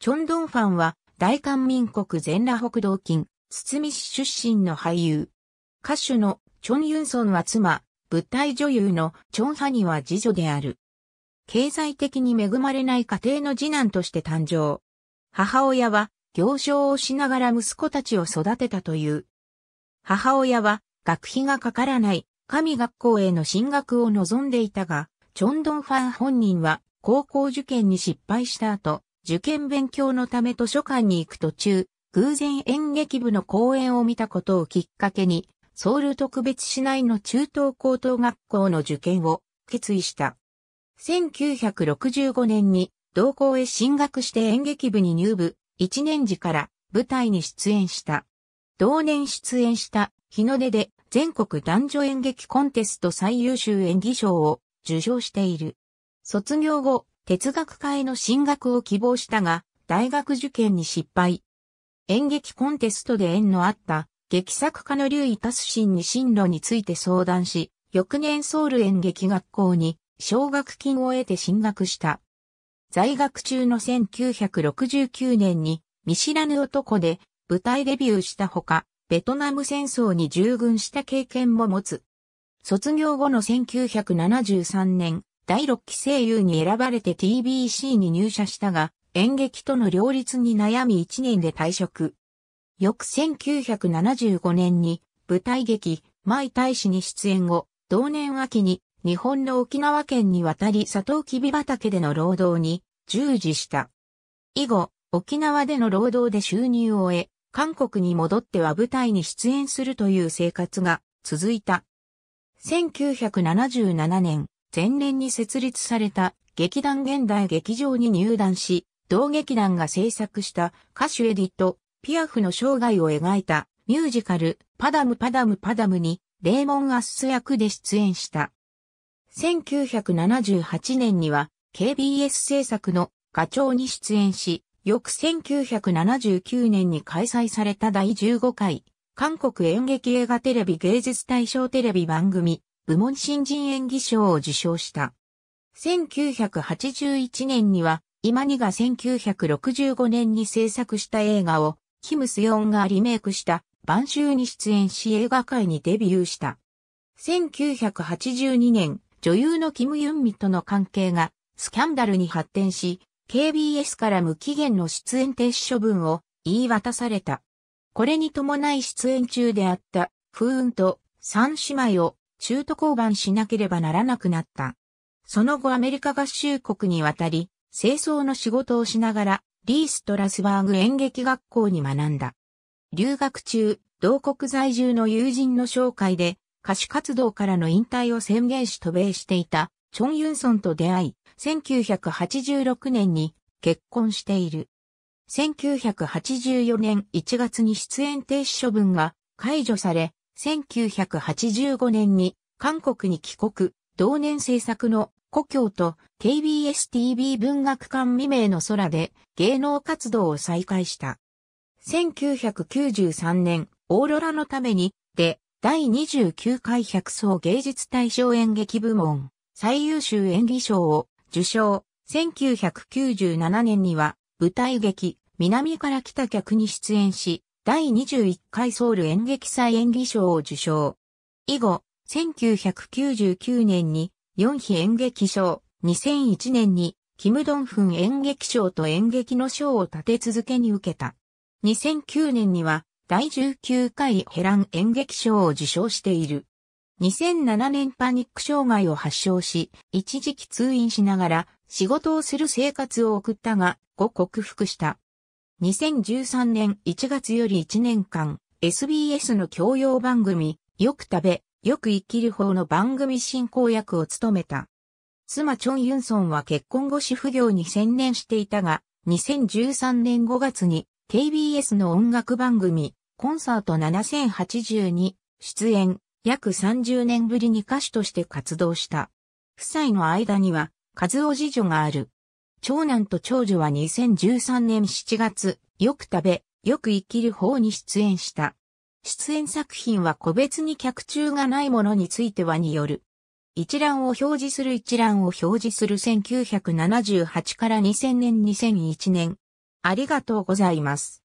チョンドンファンは大韓民国全羅北道金、堤市出身の俳優。歌手のチョン・ユンソンは妻、舞台女優のチョン・ハニは次女である。経済的に恵まれない家庭の次男として誕生。母親は行商をしながら息子たちを育てたという。母親は学費がかからない神学校への進学を望んでいたが、チョンドンファン本人は高校受験に失敗した後、受験勉強のため図書館に行く途中、偶然演劇部の公演を見たことをきっかけに、ソウル特別市内の中等高等学校の受験を決意した。1965年に同校へ進学して演劇部に入部、1年時から舞台に出演した。同年出演した日の出で全国男女演劇コンテスト最優秀演技賞を受賞している。卒業後、哲学科への進学を希望したが、大学受験に失敗。演劇コンテストで縁のあった劇作家の劉伊達心に進路について相談し、翌年ソウル演劇学校に奨学金を得て進学した。在学中の1969年に見知らぬ男で舞台デビューしたほか、ベトナム戦争に従軍した経験も持つ。卒業後の1973年、第6期声優に選ばれて TBC に入社したが、演劇との両立に悩み1年で退職。翌1975年に舞台劇、舞大使に出演後、同年秋に日本の沖縄県に渡りサトウキビ畑での労働に従事した。以後、沖縄での労働で収入を得、韓国に戻っては舞台に出演するという生活が続いた。1977年、前年に設立された劇団現代劇場に入団し、同劇団が制作した歌手エディット、ピアフの生涯を描いたミュージカル、パダムパダムパダムに、レーモン・アッス役で出演した。1978年には、KBS 制作の課長に出演し、翌1979年に開催された第15回、韓国演劇映画テレビ芸術大賞テレビ番組、部門新人演技賞を受賞した。1981年には、今にが1965年に制作した映画を、キム・スヨンがリメイクした晩秋に出演し映画界にデビューした。1982年、女優のキム・ユンミとの関係がスキャンダルに発展し、KBS から無期限の出演停止処分を言い渡された。これに伴い出演中であった、風雲と三姉妹を中途交番しなければならなくなった。その後アメリカ合衆国に渡り、清掃の仕事をしながら、リーストラスバーグ演劇学校に学んだ。留学中、同国在住の友人の紹介で、歌手活動からの引退を宣言し渡米していた、チョン・ユンソンと出会い、1986年に結婚している。1984年1月に出演停止処分が解除され、1985年に韓国に帰国、同年制作の故郷と KBS-TV 文学館未明の空で芸能活動を再開した。1993年、オーロラのために、で、第29回百層芸術大賞演劇部門、最優秀演技賞を受賞。1997年には、舞台劇、南から来た客に出演し、第21回ソウル演劇祭演技賞を受賞。以後、1999年に4比演劇賞、2001年にキム・ドンフン演劇賞と演劇の賞を立て続けに受けた。2009年には第19回ヘラン演劇賞を受賞している。2007年パニック障害を発症し、一時期通院しながら仕事をする生活を送ったが、ご克服した。2013年1月より1年間、SBS の教養番組、よく食べ、よく生きる方の番組進行役を務めた。妻チョン・ユンソンは結婚後主婦業に専念していたが、2013年5月に KBS の音楽番組、コンサート7080に出演、約30年ぶりに歌手として活動した。夫妻の間には、和夫次女がある。長男と長女は2013年7月、よく食べ、よく生きる方に出演した。出演作品は個別に客中がないものについてはによる。一覧を表示する一覧を表示する1978から2000年2001年。ありがとうございます。